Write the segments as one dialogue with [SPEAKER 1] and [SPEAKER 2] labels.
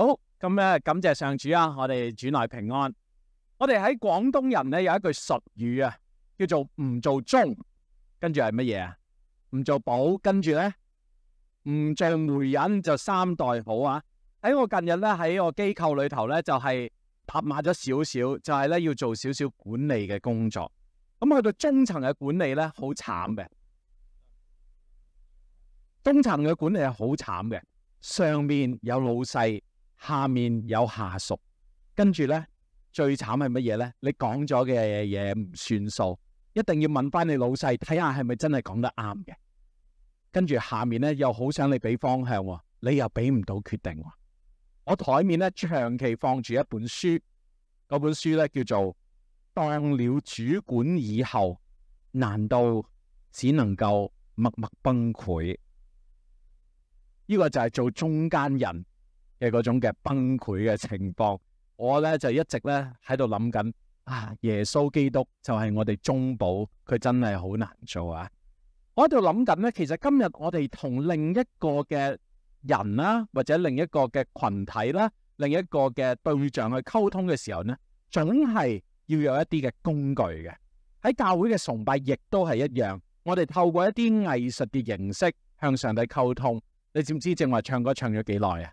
[SPEAKER 1] 好咁咧，感谢上主啊！我哋主内平安。我哋喺广东人咧有一句俗语啊，叫做唔做中，跟住系乜嘢啊？唔做宝，跟住咧唔像媒人就三代保」啊！喺我近日咧喺个机构里头咧，就系拍马咗少少，就系咧要做少少管理嘅工作。咁去到中层嘅管理咧，好惨嘅；，中层嘅管理系好惨嘅，上面有老细。下面有下属，跟住咧最惨系乜嘢咧？你讲咗嘅嘢唔算数，一定要问翻你老细睇下系咪真系讲得啱嘅。跟住下面咧又好想你俾方向，你又俾唔到决定。我台面咧长期放住一本书，嗰本书咧叫做《当了主管以后》，难道只能够默默崩溃？呢个就系做中间人。嘅嗰种嘅崩溃嘅情况，我咧就一直咧喺度谂紧啊！耶稣基督就系我哋中宝，佢真系好难做啊！我喺度谂紧咧，其实今日我哋同另一个嘅人啦，或者另一个嘅群体啦，另一个嘅对象去沟通嘅时候呢，总系要有一啲嘅工具嘅。喺教会嘅崇拜亦都系一样，我哋透过一啲艺术嘅形式向上帝沟通。你知唔知正话唱歌唱咗几耐啊？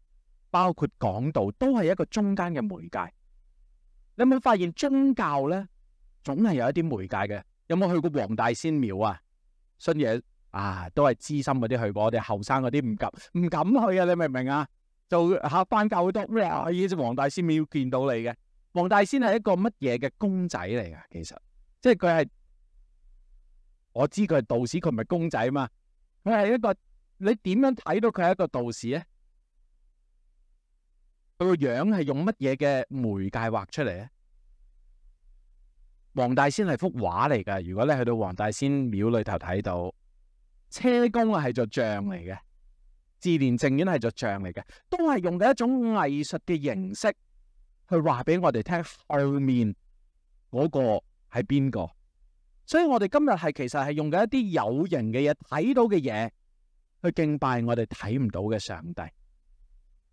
[SPEAKER 1] 包括港道都系一个中间嘅媒介，你有冇发现宗教咧，总系有一啲媒介嘅？有冇去过黄大仙庙啊？新嘢啊，都系资深嗰啲去过，我哋后生嗰啲唔及唔敢去啊！你明唔明啊？就吓翻旧督咧，去黄大仙庙见到你嘅黄大仙系一个乜嘢嘅公仔嚟噶？其实即系佢系，我知佢系道士，佢唔系公仔嘛，佢系一个你点样睇到佢系一个道士咧？佢个样系用乜嘢嘅媒介画出嚟咧？黄大仙系幅画嚟噶。如果你去到黄大仙庙里头睇到车公啊，系作像嚟嘅；智莲正院系做像嚟嘅，都系用嘅一种艺术嘅形式去话俾我哋听后面嗰个系边个。所以我哋今日系其实系用紧一啲有形嘅嘢睇到嘅嘢去敬拜我哋睇唔到嘅上帝。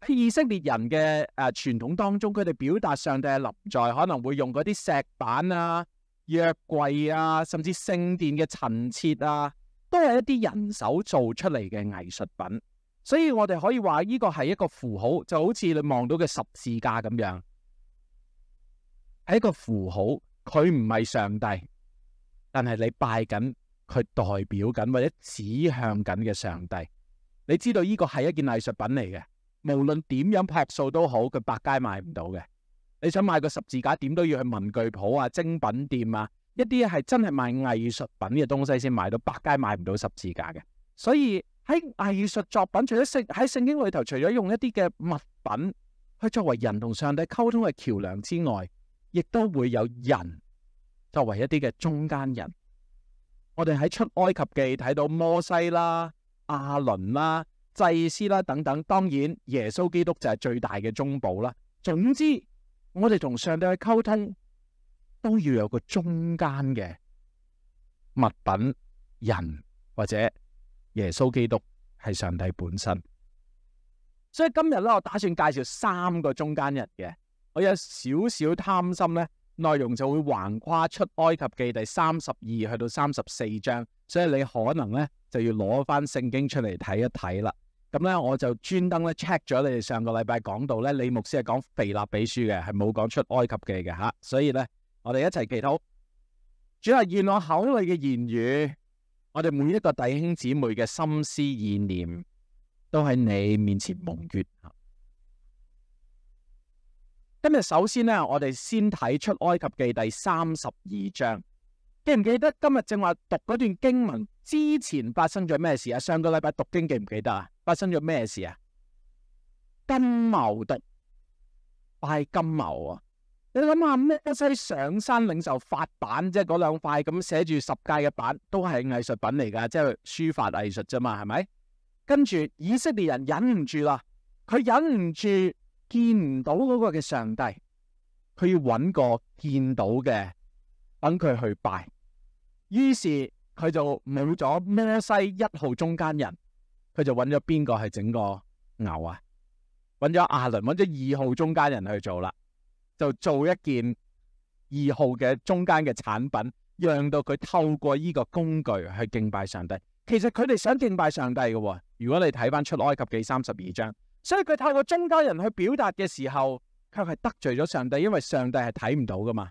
[SPEAKER 1] 喺以色列人嘅诶传统当中，佢哋表达上帝嘅立在，可能会用嗰啲石板啊、约柜啊，甚至圣殿嘅陈设啊，都系一啲人手做出嚟嘅艺术品。所以我哋可以话呢个系一个符号，就好似你望到嘅十字架咁样，系一个符号。佢唔系上帝，但系你拜紧佢代表紧或者指向紧嘅上帝。你知道呢个系一件艺术品嚟嘅。无论点样拍数都好，佢百佳买唔到嘅。你想买个十字架，点都要去文具铺啊、精品店啊，一啲系真系卖艺术品嘅东西先买到，百佳买唔到十字架嘅。所以喺艺术作品，除咗圣喺圣经里头，除咗用一啲嘅物品去作为人同上帝沟通嘅桥梁之外，亦都会有人作为一啲嘅中间人。我哋喺出埃及记睇到摩西啦、阿伦啦。祭师啦，等等，当然耶稣基督就系最大嘅中保啦。总之，我哋同上帝去沟通都要有个中间嘅物品、人或者耶稣基督系上帝本身。所以今日咧，我打算介绍三个中间人嘅。我有少少贪心咧，内容就会横跨出埃及记第三十二去到三十四章，所以你可能咧就要攞翻圣经出嚟睇一睇啦。咁咧，我就专登咧 check 咗你哋上个礼拜讲到咧，李牧师系讲《肥立比书》嘅，系冇讲出埃及记嘅吓，所以咧，我哋一齐祈祷，主啊，愿我口里嘅言语，我哋每一个弟兄姊妹嘅心思意念，都喺你面前蒙悦。今日首先咧，我哋先睇出埃及记第三十二章。记唔记得今日正话读嗰段经文之前发生咗咩事啊？上个礼拜读经记唔记得啊？发生咗咩事啊？金谋毒，拜金谋啊！你谂下，咩西上山领受法版啫？嗰两块咁写住十诫嘅版，都系艺术品嚟噶，即系书法艺术啫嘛，系咪？跟住以色列人忍唔住啦，佢忍唔住见唔到嗰个嘅上帝，佢要搵个见到嘅等佢去拜。于是佢就冇咗咩西一号中间人，佢就揾咗边个系整个牛啊？揾咗阿伦，揾咗二号中间人去做啦，就做一件二号嘅中间嘅产品，让到佢透过呢个工具去敬拜上帝。其实佢哋想敬拜上帝嘅。如果你睇翻出埃及记三十二章，所以佢透过中间人去表达嘅时候，佢系得罪咗上帝，因为上帝系睇唔到噶嘛。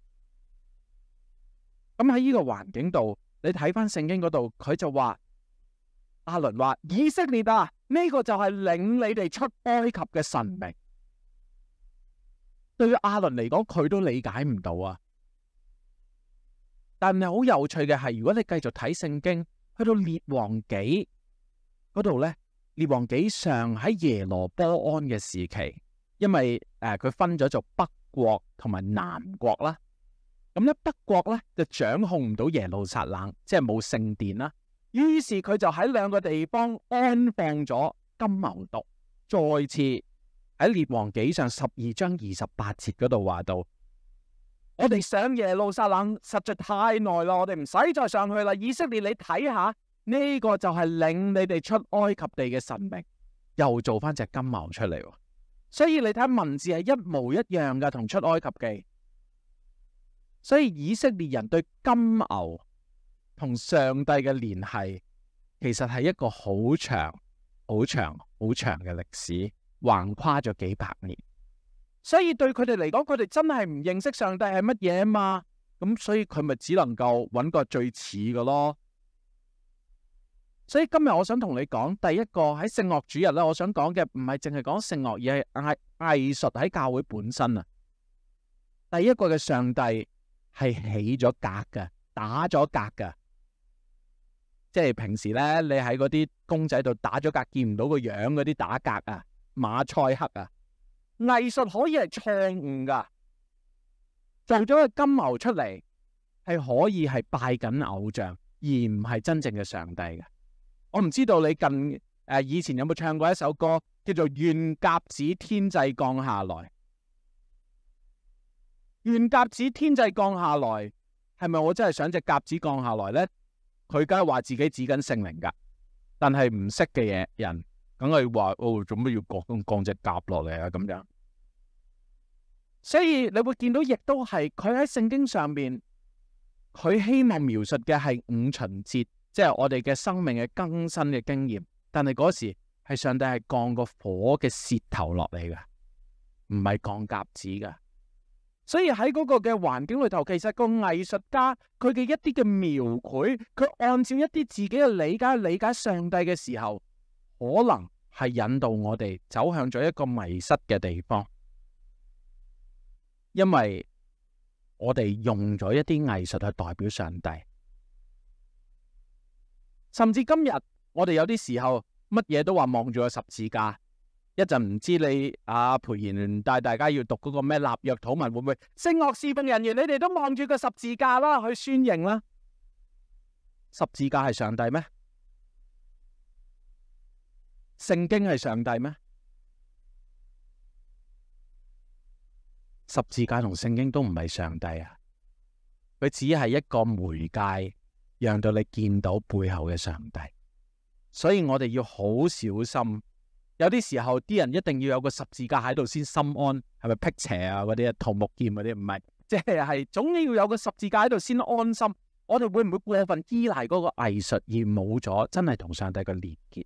[SPEAKER 1] 咁喺呢个环境度，你睇翻圣经嗰度，佢就话阿伦话以色列啊，呢个就系领你哋出埃及嘅神明。对于阿伦嚟讲，佢都理解唔到啊。但系好有趣嘅系，如果你继续睇圣经，去到列王纪嗰度咧，列王纪上喺耶罗波安嘅时期，因为诶佢分咗做北国同埋南国啦。咁咧，德國咧就掌控唔到耶路撒冷，即系冇聖殿啦。於是佢就喺兩個地方安放咗金牛毒。再次喺《列王纪上十二章二十八節嗰度話到：，我哋上耶路撒冷實在太耐啦，我哋唔使再上去啦。以色列，你睇下呢個就係領你哋出埃及地嘅神明，又做翻隻金牛出嚟。所以你睇文字係一模一樣嘅，同出埃及記。所以以色列人对金牛同上帝嘅联系，其实系一个好长、好长、好长嘅历史，横跨咗几百年。所以对佢哋嚟讲，佢哋真系唔认识上帝系乜嘢啊嘛？咁所以佢咪只能够揾个最似嘅咯。所以今日我想同你讲，第一个喺圣乐主日咧，我想讲嘅唔系净系讲圣乐，而系艺艺术喺教会本身啊。第一个嘅上帝。系起咗格噶，打咗格噶，即系平时咧，你喺嗰啲公仔度打咗格，见唔到个样嗰啲打格啊，马赛克啊，艺术可以系错误噶，做咗个金牛出嚟，系可以系拜紧偶像，而唔系真正嘅上帝嘅。我唔知道你近诶以前有冇唱过一首歌，叫做《愿鸽子天际降下来》。原鸽子天际降下来，系咪我真系想只鸽子降下来咧？佢梗系话自己指紧圣灵噶，但系唔识嘅嘢人，梗系话哦，做乜要降降只鸽落嚟啊？咁样，所以你会见到亦都系佢喺圣经上面，佢希望描述嘅系五旬节，即系我哋嘅生命嘅更新嘅经验。但系嗰时系上帝系降个火嘅舌头落嚟噶，唔系降鸽子噶。所以喺嗰个嘅环境里头，其实个艺术家佢嘅一啲嘅描绘，佢按照一啲自己嘅理解理解上帝嘅时候，可能系引导我哋走向咗一个迷失嘅地方，因为我哋用咗一啲艺术去代表上帝，甚至今日我哋有啲时候乜嘢都话望住个十字架。一阵唔知你阿培贤带大家要读嗰个咩立约土文会唔会圣恶侍奉人员？你哋都望住个十字架啦，去宣认啦。十字架系上帝咩？圣经系上帝咩？十字架同圣经都唔系上帝啊，佢只系一个媒介，让到你见到背后嘅上帝。所以我哋要好小心。有啲时候，啲人一定要有个十字架喺度先心安，系咪辟邪啊？嗰啲桃木剑嗰啲，唔系，即系系总要有个十字架喺度先安心。我哋会唔会过分依赖嗰个艺术而冇咗真系同上帝嘅连结？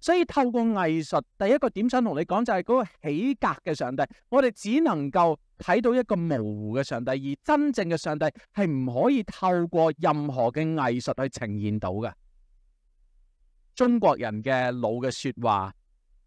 [SPEAKER 1] 所以透过艺术，第一个点想同你讲就系嗰个起格嘅上帝，我哋只能够睇到一个模糊嘅上帝，而真正嘅上帝系唔可以透过任何嘅艺术去呈现到嘅。中国人嘅老嘅说话。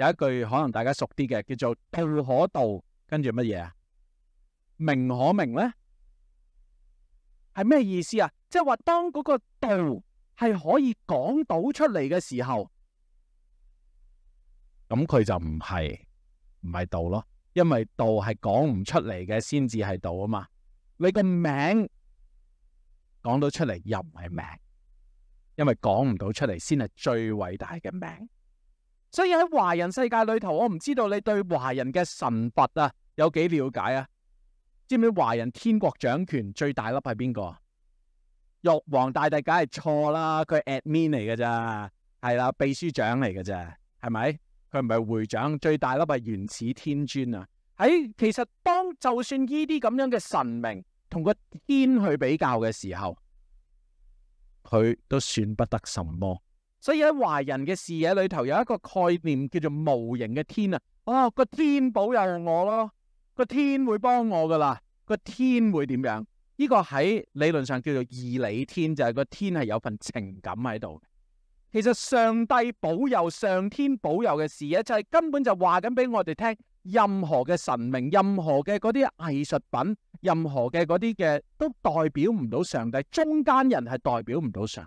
[SPEAKER 1] 有一句可能大家熟啲嘅，叫做道可道，跟住乜嘢啊？明可明咧，系咩意思啊？即系话当嗰个道系可以讲到出嚟嘅时候，咁佢就唔系唔系道咯，因为道系讲唔出嚟嘅先至系道啊嘛。你个名讲到出嚟又唔系名，因为讲唔到出嚟先系最伟大嘅名。所以喺华人世界里头，我唔知道你对华人嘅神佛啊有几了解啊？知唔知华人天国掌权最大粒系边个？玉皇大帝梗系错啦，佢 admin 嚟噶咋，系啦，秘书长嚟噶咋，系咪？佢唔系会长，最大粒系原始天尊啊！喺其实当就算呢啲咁样嘅神明同个天去比较嘅时候，佢都算不得什么。所以喺华人嘅视野里头有一个概念叫做无形嘅天啊，哦个天保佑我咯，个天会帮我噶啦，个天会点样？呢个喺理论上叫做义理天，就系个天系有份情感喺度。其实上帝保佑、上天保佑嘅视野，就系根本就话紧俾我哋听，任何嘅神明、任何嘅嗰啲艺术品、任何嘅嗰啲嘅，都代表唔到上帝，中间人系代表唔到上。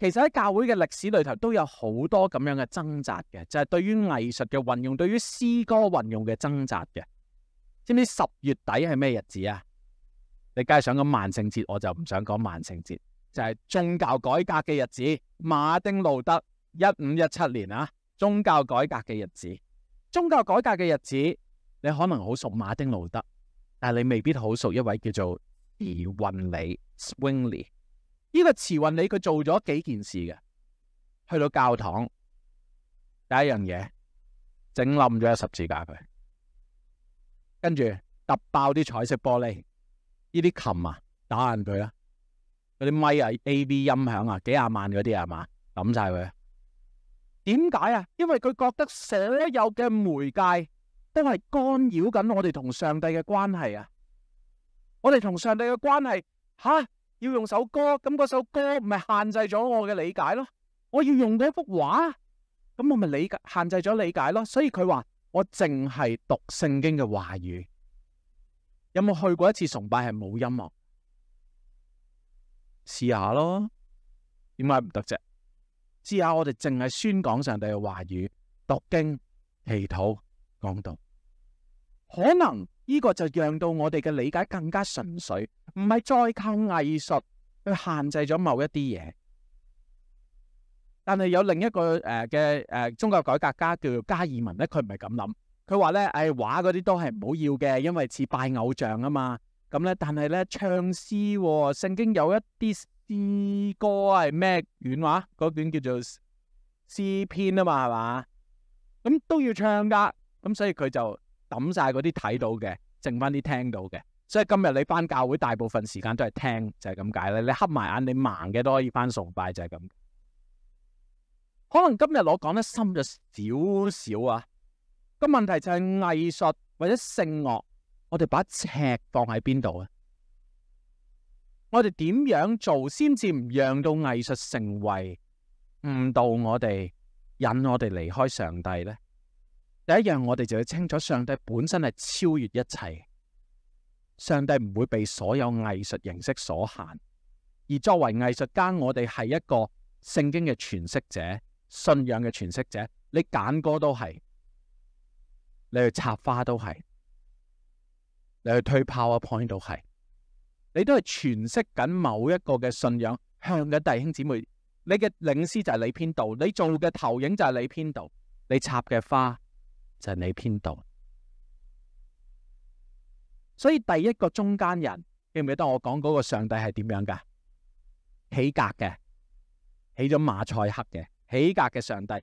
[SPEAKER 1] 其实喺教会嘅历史里头都有好多咁样嘅挣扎嘅，就系对于艺术嘅运用，对于诗歌运用嘅挣扎嘅。知唔知十月底系咩日子啊？你梗系想讲万圣节，我就唔想讲万圣节，就系宗教改革嘅日子。马丁路德一五一七年啊，宗教改革嘅日子。宗教改革嘅日子，你可能好熟马丁路德，但系你未必好熟一位叫做而運理 Swingly。呢个慈云你，佢做咗几件事嘅，去到教堂第一样嘢，整冧咗十字架佢，跟住揼爆啲彩色玻璃，呢啲琴啊打烂佢啊，嗰啲咪啊 A B 音响啊几廿万嗰啲系嘛，抌晒佢。点解啊？因为佢觉得所有嘅媒介都系干扰紧我哋同上帝嘅关系啊！我哋同上帝嘅关系吓。要用首歌，咁嗰首歌唔限制咗我嘅理解咯。我要用嗰幅画，咁我咪理解限制咗理解咯。所以佢话我净系读圣经嘅话语。有冇去过一次崇拜系冇音乐？试下咯，点解唔得啫？试下我哋净系宣讲上帝嘅话语，读经、祈祷、讲道，可能。呢个就让到我哋嘅理解更加纯粹，唔系再靠艺术去限制咗某一啲嘢。但系有另一个诶嘅诶，中国改革家叫做加尔文咧，佢唔系咁谂。佢话咧，诶画嗰啲都系唔好要嘅，因为似拜偶像啊嘛。咁咧，但系咧唱诗，圣经有一啲诗歌系咩软话嗰段叫做诗篇啊嘛，系嘛？咁都要唱噶。咁所以佢就。抌晒嗰啲睇到嘅，剩翻啲听到嘅，所以今日你翻教会大部分时间都系听，就系咁解啦。你黑埋眼，你盲嘅都可以翻崇拜，就系咁。可能今日我讲得深咗少少啊，个问题就系艺术或者性乐，我哋把尺放喺边度啊？我哋点样做先至唔让到艺术成为误导我哋，引我哋离开上帝咧？第一样，我哋就要清楚，上帝本身系超越一切，上帝唔会被所有艺术形式所限。而作为艺术家，我哋系一个圣经嘅诠释者，信仰嘅诠释者。你拣歌都系，你去插花都系，你去推炮啊 point 都系，你都系诠释紧某一个嘅信仰。向嘅弟兄姊妹，你嘅领师就系你编导，你做嘅投影就系你编导，你插嘅花。就系你编导，所以第一个中间人，记唔记得我讲嗰个上帝系点样噶？起格嘅，起咗马赛克嘅，起格嘅上帝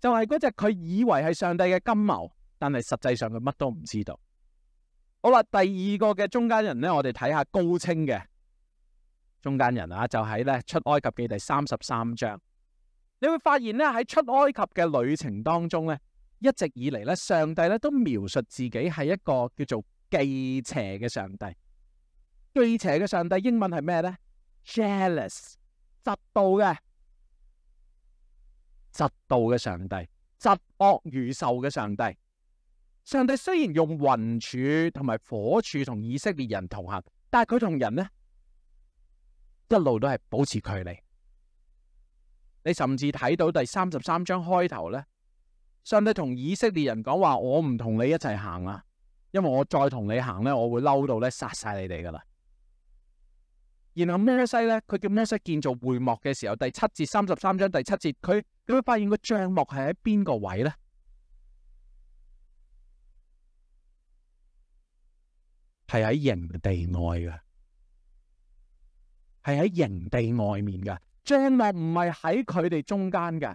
[SPEAKER 1] 就系嗰只佢以为系上帝嘅金毛，但系实际上佢乜都唔知道。好啦，第二个嘅中间人咧，我哋睇下高清嘅中间人啊，就喺咧出埃及记第三十三章，你会发现咧喺出埃及嘅旅程当中咧。一直以嚟咧，上帝咧都描述自己系一个叫做忌邪嘅上帝。忌邪嘅上帝，英文系咩咧？Jealous，嫉妒嘅，嫉妒嘅上帝，嫉恶如仇嘅上帝。上帝虽然用云柱同埋火柱同以色列人同行，但系佢同人呢一路都系保持距离。你甚至睇到第三十三章开头咧。上帝同以色列人讲话：我唔同你一齐行啦，因为我再同你行咧，我会嬲到咧杀晒你哋噶啦。然后摩西咧，佢叫摩西建造会幕嘅时候，第七至三十三章第七节，佢点会发现个帐幕系喺边个位咧？系喺营地外嘅，系喺营地外面嘅帐幕唔系喺佢哋中间嘅。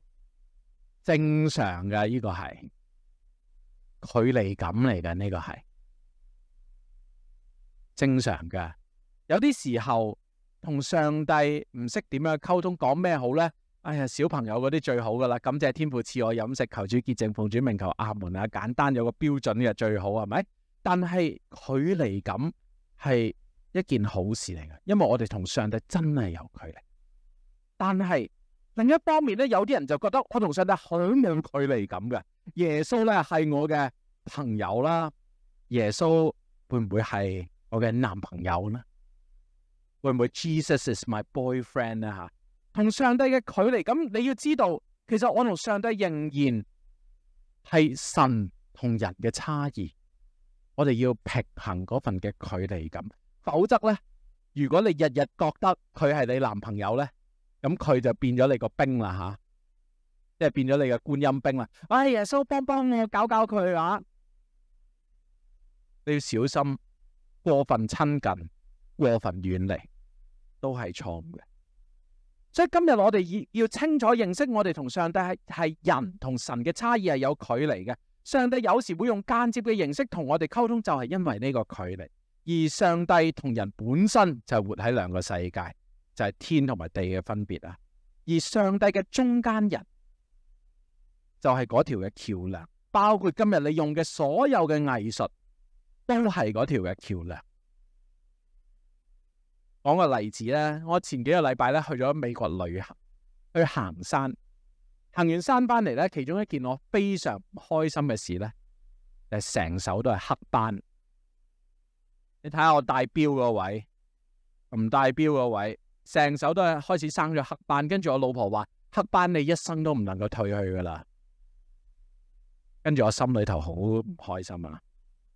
[SPEAKER 1] 正常嘅呢个系距离感嚟嘅呢个系正常嘅。有啲时候同上帝唔识点样沟通，讲咩好呢？哎呀，小朋友嗰啲最好噶啦，感谢天父赐我饮食，求主洁净，奉主名求，阿门啊！简单有个标准嘅最好系咪？但系距离感系一件好事嚟嘅，因为我哋同上帝真系有距离，但系。另一方面咧，有啲人就觉得我同上帝好远距离咁嘅。耶稣咧系我嘅朋友啦，耶稣会唔会系我嘅男朋友呢？会唔会 Jesus is my boyfriend 咧？吓，同上帝嘅距离咁，你要知道，其实我同上帝仍然系神同人嘅差异。我哋要平衡嗰份嘅距离感，否则咧，如果你日日觉得佢系你男朋友咧。咁佢就变咗你个兵啦吓，即系变咗你嘅观音兵啦。哎，耶稣帮帮我搞搞佢啊！你要小心，过分亲近、过分远离都系错误嘅。所以今日我哋要要清楚认识，我哋同上帝系系人同神嘅差异系有距离嘅。上帝有时会用间接嘅形式同我哋沟通，就系因为呢个距离。而上帝同人本身就活喺两个世界。就系天同埋地嘅分别啊，而上帝嘅中间人就系嗰条嘅桥梁，包括今日你用嘅所有嘅艺术都系嗰条嘅桥梁。讲个例子咧，我前几个礼拜咧去咗美国旅行，去行山，行完山翻嚟咧，其中一件我非常开心嘅事咧，系成手都系黑斑。你睇下我戴表嗰位，唔戴表嗰位。成手都系开始生咗黑斑，跟住我老婆话黑斑你一生都唔能够退去噶啦，跟住我心里头好唔开心啊！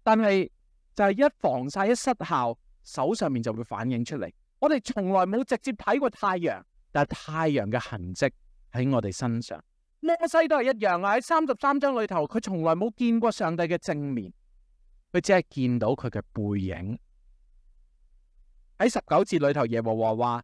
[SPEAKER 1] 但系就系一防晒一失效，手上面就会反映出嚟。我哋从来冇直接睇过太阳，但系太阳嘅痕迹喺我哋身上。摩西都系一样啊！喺三十三章里头，佢从来冇见过上帝嘅正面，佢只系见到佢嘅背影。喺十九节里头，耶和华话。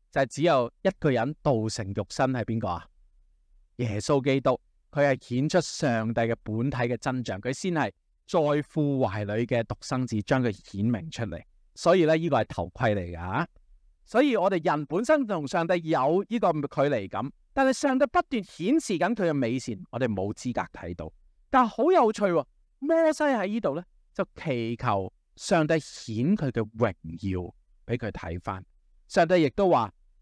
[SPEAKER 1] 就系只有一个人道成肉身系边个啊？耶稣基督，佢系显出上帝嘅本体嘅真相，佢先系在父怀里嘅独生子，将佢显明出嚟。所以咧，呢个系头盔嚟噶。所以我哋人本身同上帝有呢个距离感，但系上帝不断显示紧佢嘅美善，我哋冇资格睇到。但系好有趣，摩西喺呢度咧就祈求上帝显佢嘅荣耀俾佢睇翻，上帝亦都话。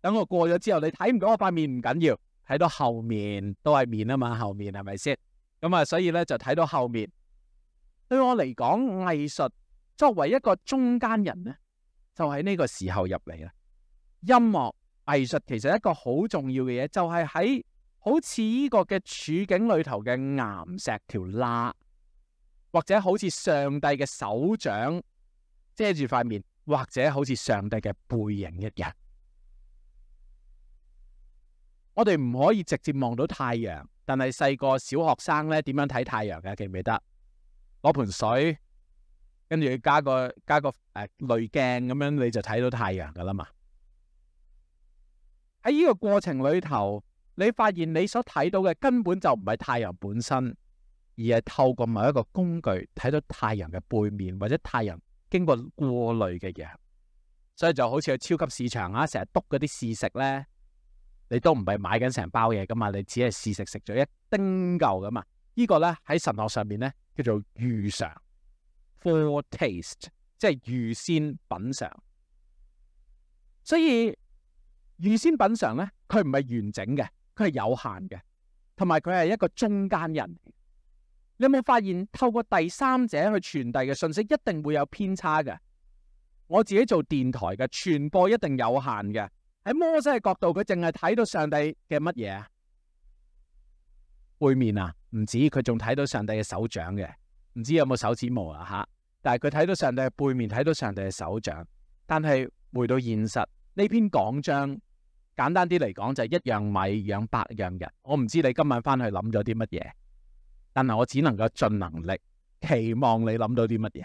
[SPEAKER 1] 等我过咗之后，你睇唔到我块面唔紧要，睇到后面都系面啊嘛，后面系咪先？咁啊，所以咧就睇到后面。对我嚟讲，艺术作为一个中间人咧，就喺呢个时候入嚟啦。音乐、艺术其实一个好重要嘅嘢，就系喺好似呢个嘅处境里头嘅岩石条罅，或者好似上帝嘅手掌遮住块面，或者好似上帝嘅背影一样。我哋唔可以直接望到太阳，但系细个小学生咧点样睇太阳嘅记唔记得？攞盆水，跟住加个加个诶滤镜咁样，你就睇到太阳噶啦嘛。喺呢个过程里头，你发现你所睇到嘅根本就唔系太阳本身，而系透过某一个工具睇到太阳嘅背面，或者太阳经过过滤嘅嘢。所以就好似去超级市场啊，成日督嗰啲试食咧。你都唔系买紧成包嘢噶嘛，你只系试食食咗一丁嚿噶嘛。呢个咧喺神学上面咧叫做预尝 （foretaste），即系预先品尝。所以预先品尝咧，佢唔系完整嘅，佢系有限嘅，同埋佢系一个中间人。你有冇发现透过第三者去传递嘅信息一定会有偏差嘅？我自己做电台嘅传播一定有限嘅。喺摩西嘅角度，佢净系睇到上帝嘅乜嘢背面啊？唔止，佢仲睇到上帝嘅手掌嘅，唔知有冇手指模啊吓？但系佢睇到上帝嘅背面，睇到上帝嘅手掌。但系回到现实，呢篇讲章简单啲嚟讲就系一样米养百样人。我唔知你今晚翻去谂咗啲乜嘢，但系我只能够尽能力期望你谂到啲乜嘢。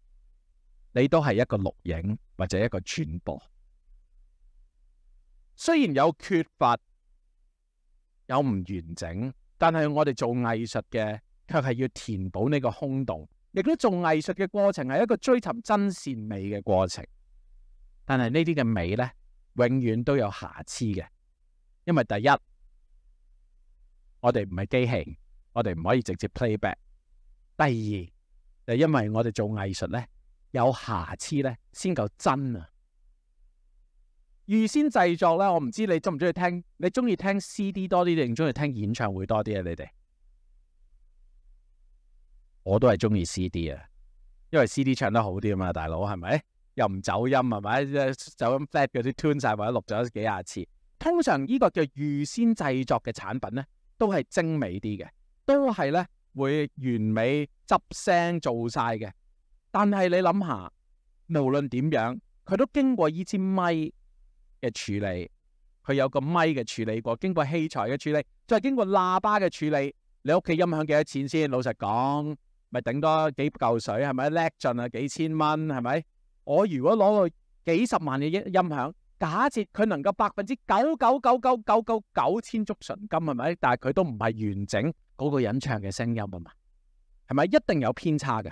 [SPEAKER 1] 你都系一个录影或者一个传播，虽然有缺乏有唔完整，但系我哋做艺术嘅，却系要填补呢个空洞。亦都做艺术嘅过程系一个追寻真善美嘅过程，但系呢啲嘅美咧，永远都有瑕疵嘅，因为第一我哋唔系机器，我哋唔可以直接 play back。第二就因为我哋做艺术咧。有瑕疵咧，先够真啊！预先制作咧，我唔知你中唔中意听，你中意听 C D 多啲定中意听演唱会多啲啊？你哋我都系中意 C D 啊，因为 C D 唱得好啲啊嘛，大佬系咪？又唔走音系咪？走音 flat 嗰啲 Turn 晒或者录咗几廿次。通常呢个叫预先制作嘅产品咧，都系精美啲嘅，都系咧会完美执声做晒嘅。但系你谂下，无论点样，佢都经过呢支咪嘅处理，佢有个咪嘅处理过，经过器材嘅处理，再经过喇叭嘅处理。你屋企音响几多钱先？老实讲，咪顶多几嚿水，系咪叻尽啊？几千蚊系咪？我如果攞个几十万嘅音音响，假设佢能够百分之九九九九九九九千足纯金，系咪？但系佢都唔系完整嗰个人唱嘅声音啊嘛，系咪一定有偏差嘅？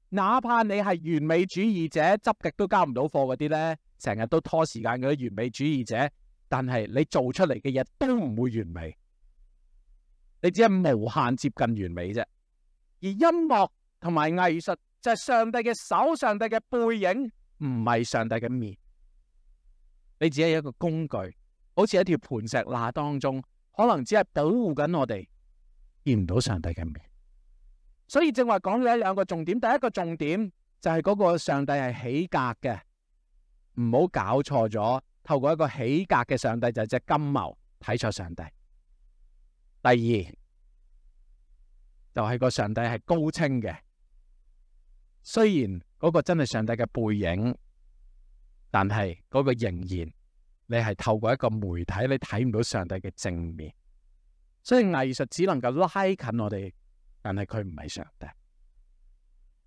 [SPEAKER 1] 哪怕你系完美主义者，执极都交唔到货嗰啲咧，成日都拖时间嗰啲完美主义者，但系你做出嚟嘅嘢都唔会完美，你只系无限接近完美啫。而音乐同埋艺术就系上帝嘅手，上帝嘅背影，唔系上帝嘅面。你只系一个工具，好似一条磐石罅当中，可能只系保护紧我哋，见唔到上帝嘅面。所以正话讲咗一两个重点，第一个重点就系嗰个上帝系起格嘅，唔好搞错咗。透过一个起格嘅上帝就系只金毛睇错上帝。第二就系个上帝系高清嘅，虽然嗰个真系上帝嘅背影，但系嗰个仍然你系透过一个媒体你睇唔到上帝嘅正面，所以艺术只能够拉近我哋。但系佢唔系上帝。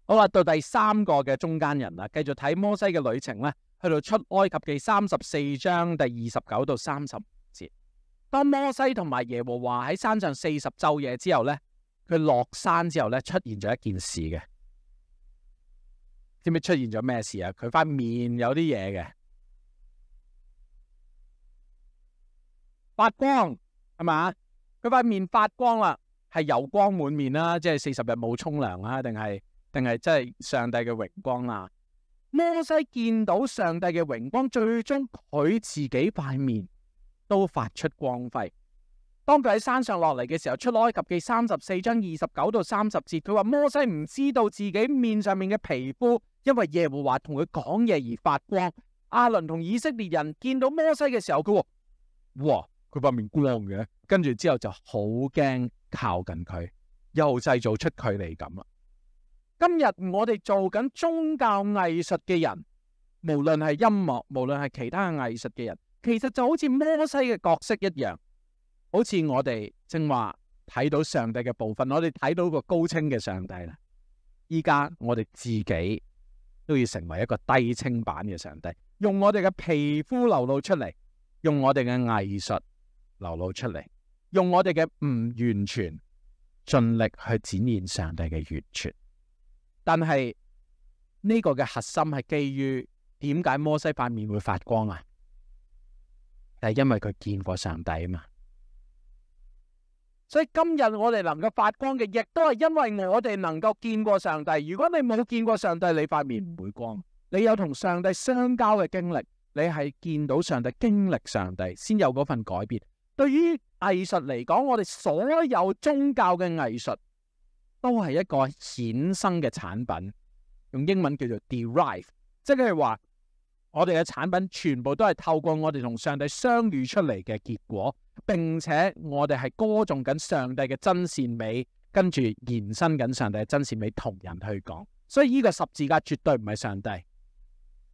[SPEAKER 1] 好啦，到第三个嘅中间人啦，继续睇摩西嘅旅程咧，去到出埃及记三十四章第二十九到三十节。当摩西同埋耶和华喺山上四十昼夜之后咧，佢落山之后咧，出现咗一件事嘅。知唔知出现咗咩事啊？佢块面有啲嘢嘅，发光系嘛？佢块面发光啦。系油光满面啦，即系四十日冇冲凉啦，定系定系真系上帝嘅荣光啦。摩西见到上帝嘅荣光，最终佢自己块面都发出光辉。当佢喺山上落嚟嘅时候，《出埃及记》三十四章二十九到三十节，佢话摩西唔知道自己面上面嘅皮肤因为耶和华同佢讲嘢而发光。阿伦同以色列人见到摩西嘅时候，佢话：，哇，佢块面光嘅，跟住之后就好惊。靠近佢，又制造出距离感啦。今日我哋做紧宗教艺术嘅人，无论系音乐，无论系其他艺术嘅人，其实就好似摩西嘅角色一样，好似我哋正话睇到上帝嘅部分，我哋睇到个高清嘅上帝啦。依家我哋自己都要成为一个低清版嘅上帝，用我哋嘅皮肤流露出嚟，用我哋嘅艺术流露出嚟。用我哋嘅唔完全尽力去展现上帝嘅完全，但系呢个嘅核心系基于点解摩西块面会发光啊？系因为佢见过上帝啊嘛。所以今日我哋能够发光嘅，亦都系因为我哋能够见过上帝。如果你冇见过上帝，你块面唔会光。你有同上帝相交嘅经历，你系见到上帝、经历上帝，先有嗰份改变。对于艺术嚟讲，我哋所有宗教嘅艺术都系一个衍生嘅产品，用英文叫做 derive，即系话我哋嘅产品全部都系透过我哋同上帝相遇出嚟嘅结果，并且我哋系歌颂紧上帝嘅真善美，跟住延伸紧上帝嘅真善美同人去讲。所以呢个十字架绝对唔系上帝，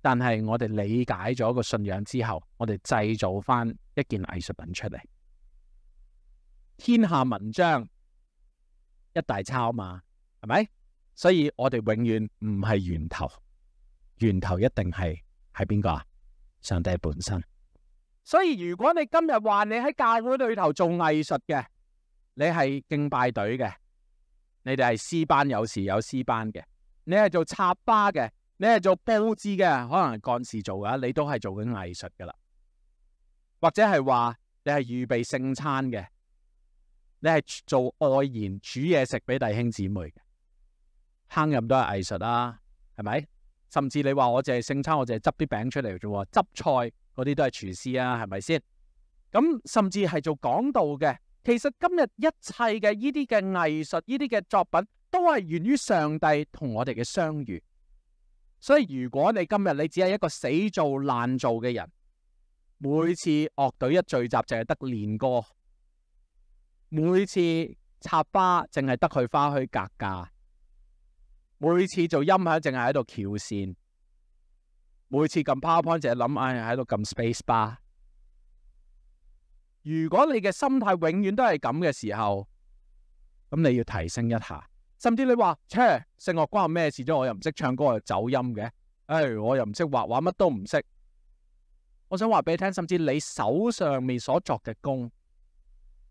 [SPEAKER 1] 但系我哋理解咗个信仰之后，我哋制造翻一件艺术品出嚟。天下文章一大抄嘛，系咪？所以我哋永远唔系源头，源头一定系系边个啊？上帝本身。所以如果你今日话你喺教会里头做艺术嘅，你系敬拜队嘅，你哋系诗班有时有诗班嘅，你系做插花嘅，你系做布置嘅，可能干事做噶，你都系做紧艺术噶啦。或者系话你系预备圣餐嘅。你系做外言煮嘢食俾弟兄姊妹嘅烹饪都系艺术啦，系咪？甚至你话我净系圣餐，我净系执啲饼出嚟啫，喎，执菜嗰啲都系厨师啊，系咪先？咁甚至系做讲道嘅，其实今日一切嘅呢啲嘅艺术，呢啲嘅作品，都系源于上帝同我哋嘅相遇。所以如果你今日你只系一个死做烂做嘅人，每次乐队一聚集就系得练歌。每次插花净系得佢花墟格价，每次做音响净系喺度翘线，每次揿 power point 净系谂哎喺度揿 space bar。如果你嘅心态永远都系咁嘅时候，咁你要提升一下。甚至你话切，性乐关我咩事啫？我又唔识唱歌又走音嘅，哎，我又唔识画画，乜都唔识。我想话俾你听，甚至你手上面所作嘅功。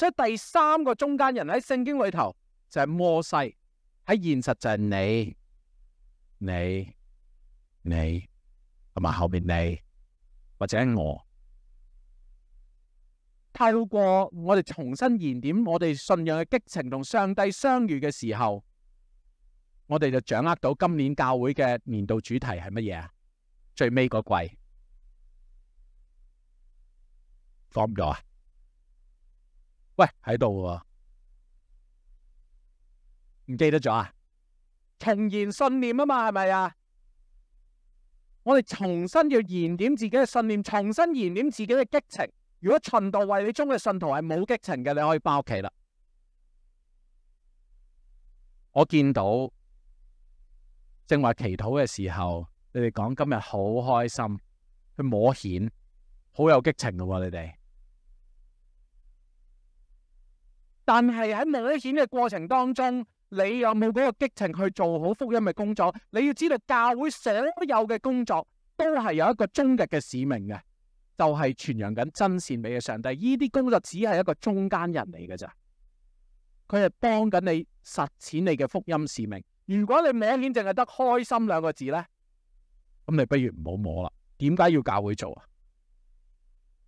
[SPEAKER 1] 所以第三个中间人喺圣经里头就系摩西，喺现实就系你、你、你，同埋后边你或者我。透过我哋重新燃点我哋信仰嘅激情，同上帝相遇嘅时候，我哋就掌握到今年教会嘅年度主题系乜嘢啊？最尾嗰季，放咗。喂，喺度喎，唔记得咗啊？重言信念啊嘛，系咪啊？我哋重新要燃点自己嘅信念，重新燃点自己嘅激情。如果寻道为你中嘅信徒系冇激情嘅，你可以翻屋企啦。我见到正话祈祷嘅时候，你哋讲今日好开心，去摸显，好有激情噶喎，你哋。但系喺明险嘅过程当中，你有冇嗰个激情去做好福音嘅工作？你要知道教会所有嘅工作都系有一个终极嘅使命嘅，就系传扬紧真善美嘅上帝。呢啲工作只系一个中间人嚟嘅咋，佢系帮紧你实践你嘅福音使命。如果你摸险净系得开心两个字呢，咁你不如唔好摸啦。点解要教会做啊？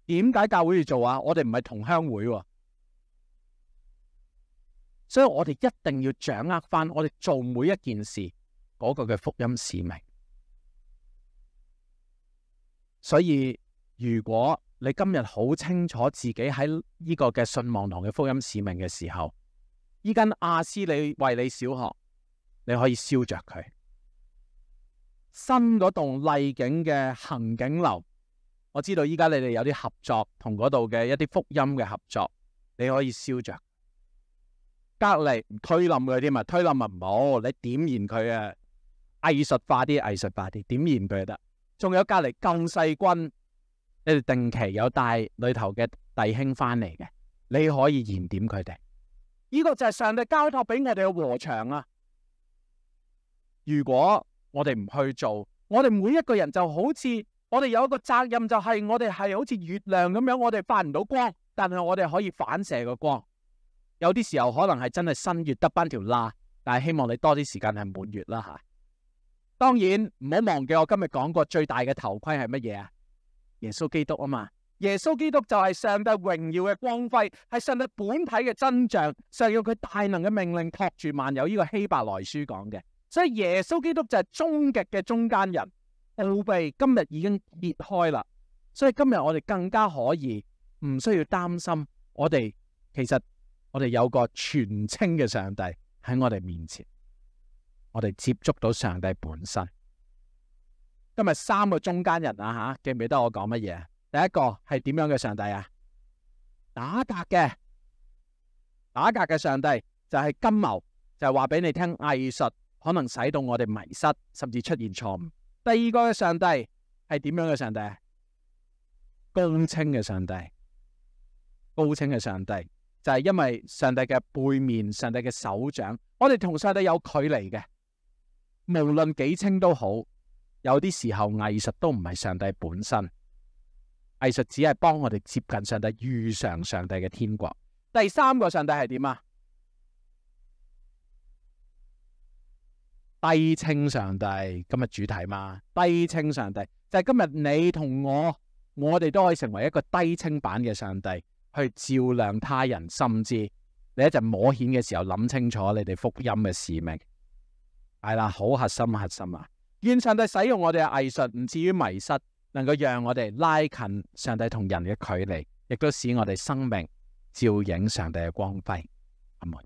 [SPEAKER 1] 点解教会要做啊？我哋唔系同乡会。所以我哋一定要掌握翻，我哋做每一件事嗰个嘅福音使命。所以如果你今日好清楚自己喺呢个嘅信望堂嘅福音使命嘅时候，依间阿斯里为你小学，你可以烧着佢。新嗰栋丽景嘅行景楼，我知道依家你哋有啲合作，同嗰度嘅一啲福音嘅合作，你可以烧着。隔篱唔推冧佢添啊，推冧咪唔好，你点燃佢啊，艺术化啲，艺术化啲，点燃佢得。仲有隔篱更细军，你哋定期有带里头嘅弟兄翻嚟嘅，你可以燃点佢哋。呢个就系上帝交托俾我哋嘅和场啊！如果我哋唔去做，我哋每一个人就好似我哋有一个责任，就系我哋系好似月亮咁样，我哋发唔到光，但系我哋可以反射个光。有啲时候可能系真系新月得班条罅，但系希望你多啲时间系满月啦吓。当然唔好忘记我今日讲过最大嘅头盔系乜嘢啊？耶稣基督啊嘛，耶稣基督就系上帝荣耀嘅光辉，系上帝本体嘅真相，上用佢大能嘅命令托住万有。呢个希伯来书讲嘅，所以耶稣基督就系终极嘅中间人。路秘今日已经揭开啦，所以今日我哋更加可以唔需要担心，我哋其实。我哋有个全清嘅上帝喺我哋面前，我哋接触到上帝本身。今日三个中间人啊，吓记唔记得我讲乜嘢？第一个系点样嘅上帝啊？打格嘅，打格嘅上帝就系金谋，就系话俾你听艺术可能使到我哋迷失，甚至出现错误。第二个嘅上帝系点样嘅上帝？高清嘅上帝，高清嘅上帝。就系因为上帝嘅背面，上帝嘅手掌，我哋同上帝有距离嘅，无论几清都好，有啲时候艺术都唔系上帝本身，艺术只系帮我哋接近上帝，遇上上帝嘅天国。第三个上帝系点啊？低清上帝，今日主题嘛？低清上帝，就系今日你同我，我哋都可以成为一个低清版嘅上帝。去照亮他人，甚至你喺就摸险嘅时候谂清楚你哋福音嘅使命，系啦，好核心核心啊！愿上帝使用我哋嘅艺术，唔至于迷失，能够让我哋拉近上帝同人嘅距离，亦都使我哋生命照影上帝嘅光辉。阿门。